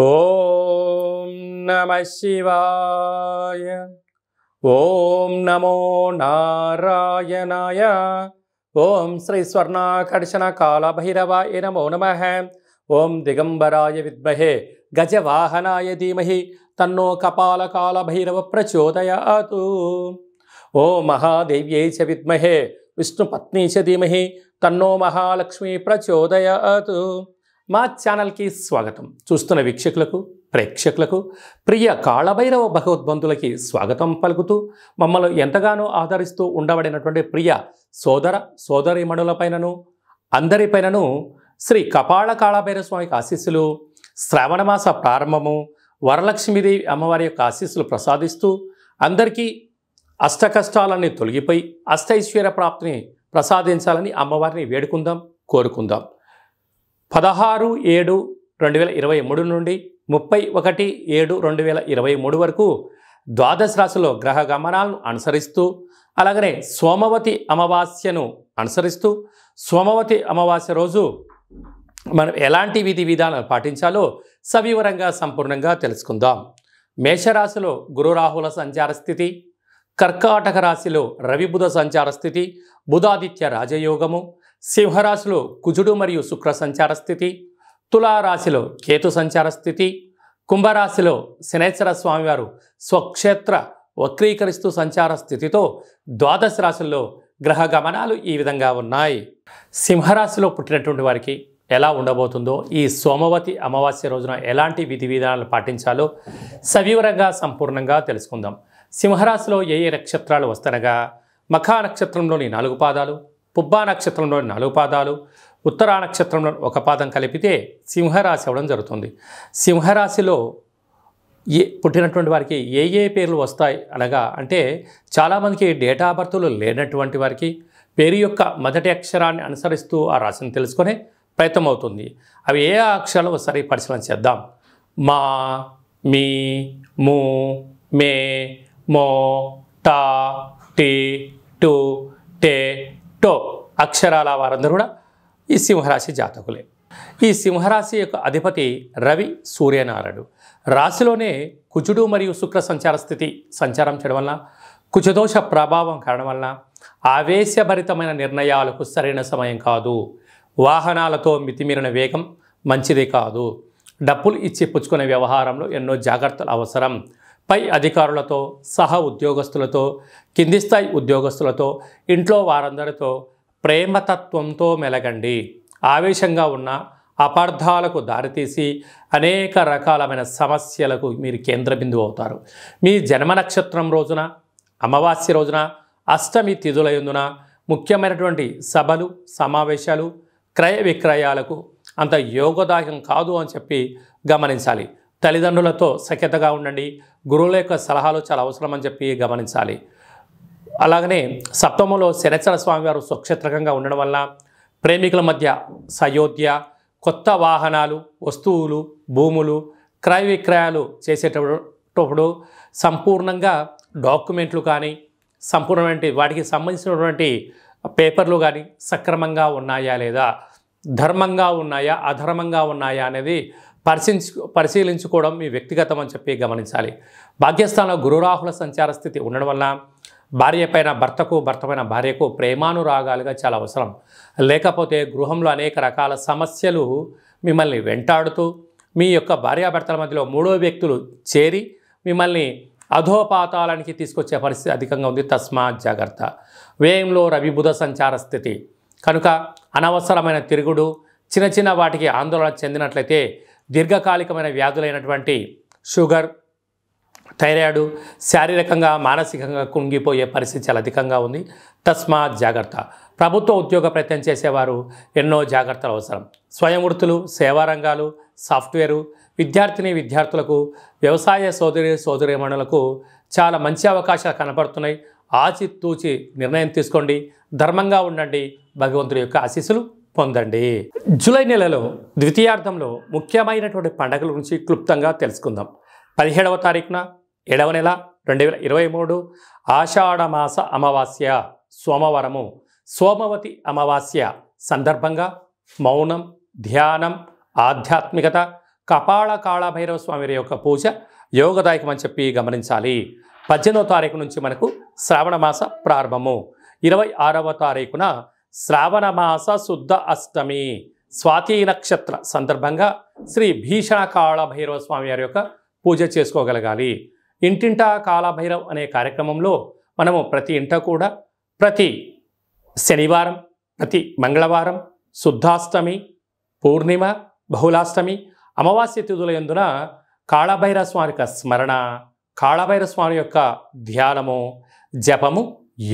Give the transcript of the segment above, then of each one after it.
ఓం నమ శివాయ ఓం నమో నారాయణాయ ఓం శ్రీ స్వర్ణాకర్షణ కాళభైరవాయ నమో నమ ఓం దిగంబరాయ విద్మహే గజవాహనాయ ధీమహి తన్నో కపాల కాళభైరవ ప్రచోదయాతు ఓ మహాదేవ్యై చ విద్మహే విష్ణుపత్ని చ ధీమహి తన్నో మహాలక్ష్మి ప్రచోదయాతు మా ఛానల్కి స్వాగతం చూస్తున్న వీక్షకులకు ప్రేక్షకులకు ప్రియ కాళభైరవ భగవద్బంధులకి స్వాగతం పలుకుతూ మమ్మల్ని ఎంతగానో ఆదరిస్తూ ఉండబడినటువంటి ప్రియ సోదర సోదరి మణులపైనను అందరిపైనను శ్రీ కపాళ కాళభైరవ స్వామికి ఆశీస్సులు శ్రావణమాస ప్రారంభము వరలక్ష్మీదేవి అమ్మవారి యొక్క ఆశీస్సులు ప్రసాదిస్తూ అందరికీ అష్టకష్టాలన్నీ తొలగిపోయి అష్టైశ్వర్య ప్రాప్తిని ప్రసాదించాలని అమ్మవారిని వేడుకుందాం కోరుకుందాం పదహారు ఏడు రెండు వేల ఇరవై మూడు నుండి ముప్పై ఒకటి ఏడు రెండు వేల ఇరవై మూడు వరకు ద్వాదశ రాశిలో గ్రహ గమనాలను అనుసరిస్తూ అలాగనే సోమవతి అమావాస్యను అనుసరిస్తూ సోమవతి అమావాస్య రోజు మనం ఎలాంటి విధి విధానాలు పాటించాలో సవివరంగా సంపూర్ణంగా తెలుసుకుందాం మేషరాశిలో గురురాహుల సంచార స్థితి కర్కాటక రాశిలో రవిబుధ సంచార స్థితి బుధాదిత్య రాజయోగము సింహరాశిలో కుజుడు మరియు శుక్ర సంచార స్థితి తులారాశిలో కేతు సంచార స్థితి కుంభరాశిలో శనేశ్వర స్వామివారు స్వక్షేత్ర వక్రీకరిస్తూ సంచార స్థితితో ద్వాదశ రాశుల్లో గ్రహ గమనాలు ఈ విధంగా ఉన్నాయి సింహరాశిలో పుట్టినటువంటి వారికి ఎలా ఉండబోతుందో ఈ సోమవతి అమావాస్య రోజున ఎలాంటి విధి విధానాలు పాటించాలో సవివరంగా సంపూర్ణంగా తెలుసుకుందాం సింహరాశిలో ఏ ఏ నక్షత్రాలు వస్తనగా మఖా నక్షత్రంలోని నాలుగు పాదాలు పుబ్బా నక్షత్రంలోని నాలుగు పాదాలు ఉత్తరా నక్షత్రంలో ఒక పాదం కలిపితే సింహరాశి అవ్వడం జరుగుతుంది సింహరాశిలో ఏ పుట్టినటువంటి వారికి ఏ ఏ పేర్లు వస్తాయి అనగా అంటే చాలామందికి డేటా బర్త్లు లేనటువంటి వారికి పేరు యొక్క మొదటి అక్షరాన్ని అనుసరిస్తూ ఆ రాశిని తెలుసుకునే ప్రయత్నం అవుతుంది అవి ఏ అక్షరాలు ఒకసారి పరిశీలన చేద్దాం మా మీ మూ మే మో టా టీ టు టే టో అక్షరాల వారందరూ కూడా ఈ సింహరాశి జాతకులే ఈ సింహరాశి యొక్క అధిపతి రవి సూర్యనారాయణుడు రాశిలోనే కుజుడు మరియు శుక్ర సంచార స్థితి సంచారం చేయడం వల్ల కుజదోష ప్రభావం కారణం వల్ల ఆవేశభరితమైన నిర్ణయాలకు సరైన సమయం కాదు వాహనాలతో మితిమీరిన వేగం మంచిది కాదు డబ్బులు ఇచ్చి పుచ్చుకునే వ్యవహారంలో ఎన్నో జాగ్రత్తలు అవసరం పై అధికారులతో సహ ఉద్యోగస్తులతో కింది స్థాయి ఉద్యోగస్తులతో ఇంట్లో వారందరితో ప్రేమతత్వంతో మెలగండి ఆవేశంగా ఉన్న అపార్థాలకు దారితీసి అనేక రకాలమైన సమస్యలకు మీరు కేంద్ర బిందువు అవుతారు మీ జన్మ నక్షత్రం రోజున అమావాస్య రోజున అష్టమి తిథులయందున ముఖ్యమైనటువంటి సభలు సమావేశాలు క్రయ విక్రయాలకు అంత యోగదాయకం కాదు అని చెప్పి గమనించాలి తల్లిదండ్రులతో సఖ్యతగా ఉండండి గురువుల యొక్క సలహాలు చాలా అవసరం అని చెప్పి గమనించాలి అలాగనే సప్తమంలో శనచర స్వామివారు స్వక్షేత్రకంగా ఉండడం వల్ల ప్రేమికుల మధ్య సయోధ్య కొత్త వాహనాలు వస్తువులు భూములు క్రయ విక్రయాలు చేసేటప్పుడు సంపూర్ణంగా డాక్యుమెంట్లు కానీ సంపూర్ణమైన వాటికి సంబంధించినటువంటి పేపర్లు కానీ సక్రమంగా ఉన్నాయా లేదా ధర్మంగా ఉన్నాయా అధర్మంగా ఉన్నాయా అనేది పరిశీలించు పరిశీలించుకోవడం మీ వ్యక్తిగతం అని చెప్పి గమనించాలి భాగ్యస్థానంలో గురురాహుల సంచార స్థితి ఉండడం వల్ల భార్య పైన భర్తకు భర్తపైన భార్యకు ప్రేమానురాగాలుగా చాలా అవసరం లేకపోతే గృహంలో అనేక రకాల సమస్యలు మిమ్మల్ని వెంటాడుతూ మీ యొక్క భార్యాభర్తల మధ్యలో మూడో వ్యక్తులు చేరి మిమ్మల్ని అధోపాతాలానికి తీసుకొచ్చే పరిస్థితి అధికంగా ఉంది తస్మాత్ జాగ్రత్త వ్యయంలో రవిబుధ సంచార స్థితి కనుక అనవసరమైన తిరుగుడు చిన్న చిన్న వాటికి ఆందోళన చెందినట్లయితే దీర్ఘకాలికమైన వ్యాధులైనటువంటి షుగర్ థైరాయిడు శారీరకంగా మానసికంగా కుంగిపోయే పరిస్థితి చాలా అధికంగా ఉంది తస్మాత్ జాగ్రత్త ప్రభుత్వ ఉద్యోగ ప్రయత్నం చేసేవారు ఎన్నో జాగ్రత్తలు అవసరం స్వయం వృత్తులు సేవారంగాలు సాఫ్ట్వేరు విద్యార్థిని విద్యార్థులకు వ్యవసాయ సోదరి సోదరి మనులకు చాలా మంచి అవకాశాలు కనపడుతున్నాయి ఆచితూచి నిర్ణయం తీసుకోండి ధర్మంగా ఉండండి భగవంతుడి యొక్క ఆశీస్సులు పొందండి జూలై నెలలో ద్వితీయార్థంలో ముఖ్యమైనటువంటి పండగల గురించి క్లుప్తంగా తెలుసుకుందాం పదిహేడవ తారీఖున ఏడవ నెల రెండు వేల ఇరవై మూడు ఆషాఢమాస అమావాస్య సోమవారము సోమవతి అమావాస్య సందర్భంగా మౌనం ధ్యానం ఆధ్యాత్మికత కపాళ కాళభైరవ స్వామి యొక్క పూజ యోగదాయకమని చెప్పి గమనించాలి పద్దెనిమిదవ తారీఖు నుంచి మనకు శ్రావణ మాస ప్రారంభము ఇరవై ఆరవ తారీఖున శ్రావణమాస శుద్ధ అష్టమి స్వాతి నక్షత్ర సందర్భంగా శ్రీ భీషణ కాళభైరవ స్వామి వారి యొక్క పూజ చేసుకోగలగాలి ఇంటింటా కాళభైరవ్ అనే కార్యక్రమంలో మనము ప్రతి ఇంట కూడా ప్రతి శనివారం ప్రతి మంగళవారం శుద్ధాష్టమి పూర్ణిమ బహుళాష్టమి అమావాస్య తిథుల ఎందున కాళభైరవ స్వామి యొక్క స్మరణ కాళభైరవ స్వామి యొక్క ధ్యానము జపము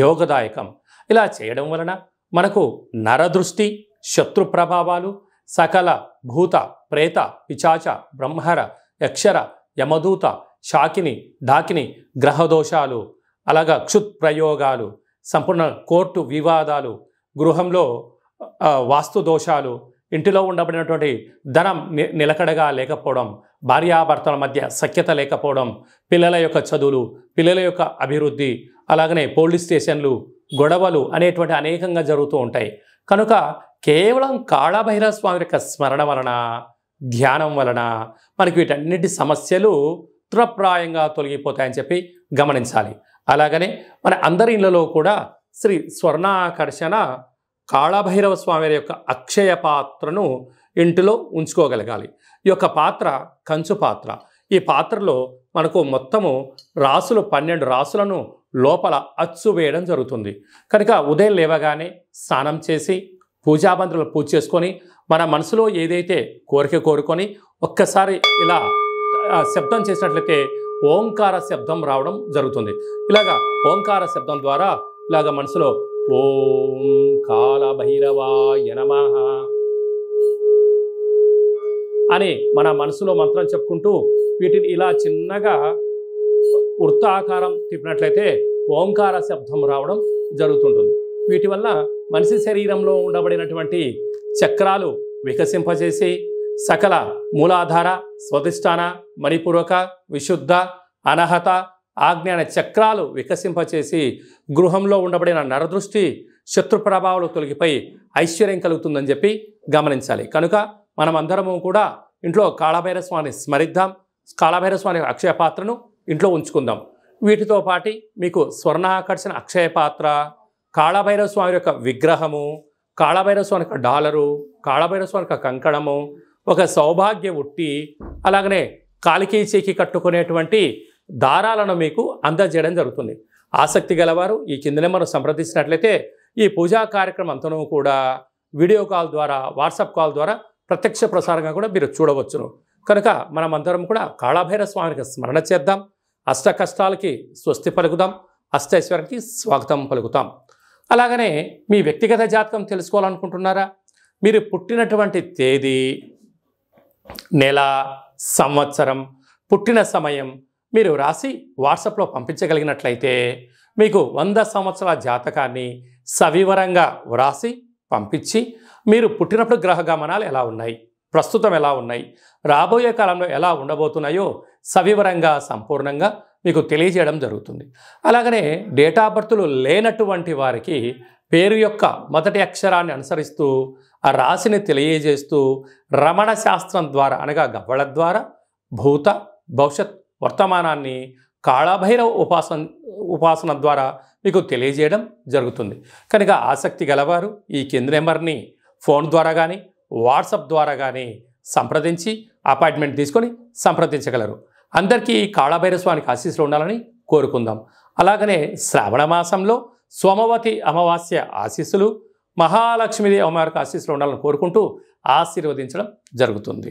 యోగదాయకం ఇలా చేయడం వలన మనకు నరదృష్టి శత్రు ప్రభావాలు సకల భూత ప్రేత పిచాచ బ్రహ్మర యక్షర యమదూత షాకిని డాకిని గ్రహదోషాలు అలాగా క్షుత్ ప్రయోగాలు సంపూర్ణ కోర్టు వివాదాలు గృహంలో వాస్తు దోషాలు ఇంటిలో ఉండబడినటువంటి ధనం నిలకడగా లేకపోవడం భార్యాభర్తల మధ్య సఖ్యత లేకపోవడం పిల్లల యొక్క చదువులు పిల్లల యొక్క అభివృద్ధి అలాగనే పోలీస్ స్టేషన్లు గొడవలు అనేటువంటి అనేకంగా జరుగుతూ ఉంటాయి కనుక కేవలం కాళభైరవ స్వామి యొక్క స్మరణ వలన ధ్యానం వలన మనకి వీటన్నిటి సమస్యలు తృప్రాయంగా తొలగిపోతాయని చెప్పి గమనించాలి అలాగనే మన అందరి ఇళ్లలో కూడా శ్రీ స్వర్ణాకర్షణ కాళభైరవ స్వామి యొక్క అక్షయ పాత్రను ఇంటిలో ఉంచుకోగలగాలి ఈ యొక్క పాత్ర కంచు పాత్ర ఈ పాత్రలో మనకు మొత్తము రాసులు పన్నెండు రాసులను లోపల అచ్చు వేయడం జరుగుతుంది కనుక ఉదయం లేవగానే స్నానం చేసి పూజాబంధులు పూజ చేసుకొని మన మనసులో ఏదైతే కోరిక కోరుకొని ఒక్కసారి ఇలా శబ్దం చేసినట్లయితే ఓంకార శబ్దం రావడం జరుగుతుంది ఇలాగా ఓంకార శబ్దం ద్వారా ఇలాగ మనసులో ఓం కాల భైరవాయ నమ అని మన మనసులో మంత్రం చెప్పుకుంటూ వీటిని ఇలా చిన్నగా వృత్తాకారం తిప్పినట్లయితే ఓంకార శబ్దం రావడం జరుగుతుంటుంది వీటి వల్ల మనిషి శరీరంలో ఉండబడినటువంటి చక్రాలు వికసింపజేసి సకల మూలాధార స్వధిష్టాన మణిపూర్వక విశుద్ధ అనహత ఆజ్ఞాన చక్రాలు వికసింపచేసి గృహంలో ఉండబడిన నరదృష్టి శత్రు ప్రభావాలు తొలగిపోయి ఐశ్వర్యం కలుగుతుందని చెప్పి గమనించాలి కనుక మనమందరము కూడా ఇంట్లో కాళభైర స్మరిద్దాం స్కాలభైరస్వామి అనే అక్షయ పాత్రను ఇంట్లో ఉంచుకుందాం వీటితో పాటి మీకు ఆకర్షణ అక్షయ పాత్ర కాళభైరవ స్వామి యొక్క విగ్రహము కాళభైరవ స్వామి యొక్క డాలరు కాళభైరస్వామి స్వామి యొక్క కంకణము ఒక సౌభాగ్య ఉట్టి అలాగనే కాలికీ చేకి కట్టుకునేటువంటి దారాలను మీకు అందజేయడం జరుగుతుంది ఆసక్తి గలవారు ఈ కిందనే మనం సంప్రదించినట్లయితే ఈ పూజా కార్యక్రమం అంతనూ కూడా వీడియో కాల్ ద్వారా వాట్సాప్ కాల్ ద్వారా ప్రత్యక్ష ప్రసారంగా కూడా మీరు చూడవచ్చును కనుక మనమందరం కూడా కాళాభైర స్వామికి స్మరణ చేద్దాం అష్ట కష్టాలకి స్వస్తి పలుకుదాం అష్టైశ్వరానికి స్వాగతం పలుకుతాం అలాగనే మీ వ్యక్తిగత జాతకం తెలుసుకోవాలనుకుంటున్నారా మీరు పుట్టినటువంటి తేదీ నెల సంవత్సరం పుట్టిన సమయం మీరు రాసి వాట్సాప్లో పంపించగలిగినట్లయితే మీకు వంద సంవత్సరాల జాతకాన్ని సవివరంగా వ్రాసి పంపించి మీరు పుట్టినప్పుడు గ్రహ గమనాలు ఎలా ఉన్నాయి ప్రస్తుతం ఎలా ఉన్నాయి రాబోయే కాలంలో ఎలా ఉండబోతున్నాయో సవివరంగా సంపూర్ణంగా మీకు తెలియజేయడం జరుగుతుంది అలాగనే డేటా బర్త్లు లేనటువంటి వారికి పేరు యొక్క మొదటి అక్షరాన్ని అనుసరిస్తూ ఆ రాశిని తెలియజేస్తూ రమణ శాస్త్రం ద్వారా అనగా గవ్వళ ద్వారా భూత భవిష్యత్ వర్తమానాన్ని కాళభైరవ ఉపాసన ఉపాసన ద్వారా మీకు తెలియజేయడం జరుగుతుంది కనుక ఆసక్తి గలవారు ఈ కింద నెంబర్ని ఫోన్ ద్వారా కానీ వాట్సాప్ ద్వారా కానీ సంప్రదించి అపాయింట్మెంట్ తీసుకొని సంప్రదించగలరు అందరికీ కాళభైరస్వానికి ఆశీస్సులు ఉండాలని కోరుకుందాం అలాగనే శ్రావణ మాసంలో సోమవతి అమావాస్య ఆశీస్సులు మహాలక్ష్మీదేవి అమ్మవారికి ఆశీస్సులు ఉండాలని కోరుకుంటూ ఆశీర్వదించడం జరుగుతుంది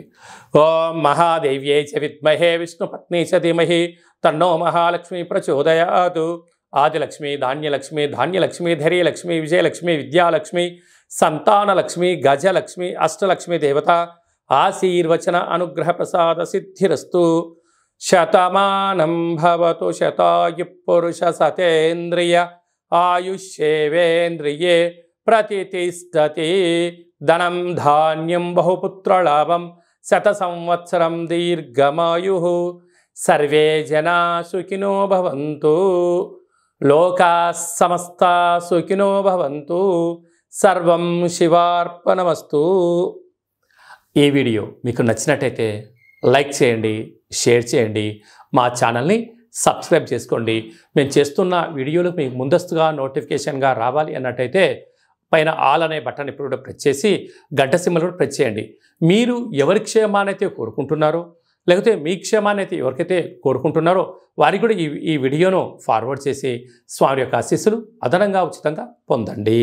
ఓ మహాదేవ్యై చ విద్మహే విష్ణు పత్ని చ ధీమహి తన్నో మహాలక్ష్మి ప్రచోదయాదు ఆదిలక్ష్మి ధాన్యలక్ష్మి ధాన్యలక్ష్మి ధైర్యలక్ష్మి విజయలక్ష్మి విద్యాలక్ష్మి సంతాన లక్ష్మి గజలక్ష్మి అష్టలక్ష్మి దేవత ఆశీర్వచన అనుగ్రహ ప్రసాద సిద్ధిరస్తు శతమానం భవతు శతాయు పురుష సతేంద్రియ ఆయుష్యేవేంద్రియే ప్రతిష్టతి ధనం ధాన్యం బహుపుత్రలాభం శత సంవత్సరం దీర్ఘమాయు సర్వే జనా సుఖినో భవంతు లోకా సమస్త సుఖినో భవంతు సర్వం శివార్పణమస్తు ఈ వీడియో మీకు నచ్చినట్టయితే లైక్ చేయండి షేర్ చేయండి మా ఛానల్ని సబ్స్క్రైబ్ చేసుకోండి మేము చేస్తున్న వీడియోలు మీకు ముందస్తుగా నోటిఫికేషన్గా రావాలి అన్నట్టయితే పైన ఆల్ అనే బటన్ ఇప్పుడు కూడా ప్రెస్ చేసి గంట సింబల్ కూడా ప్రెస్ చేయండి మీరు ఎవరి క్షేమానైతే కోరుకుంటున్నారో లేకపోతే మీ క్షేమాన్ని అయితే ఎవరికైతే కోరుకుంటున్నారో వారికి కూడా ఈ ఈ వీడియోను ఫార్వర్డ్ చేసి స్వామి యొక్క ఆశీస్సులు అదనంగా ఉచితంగా పొందండి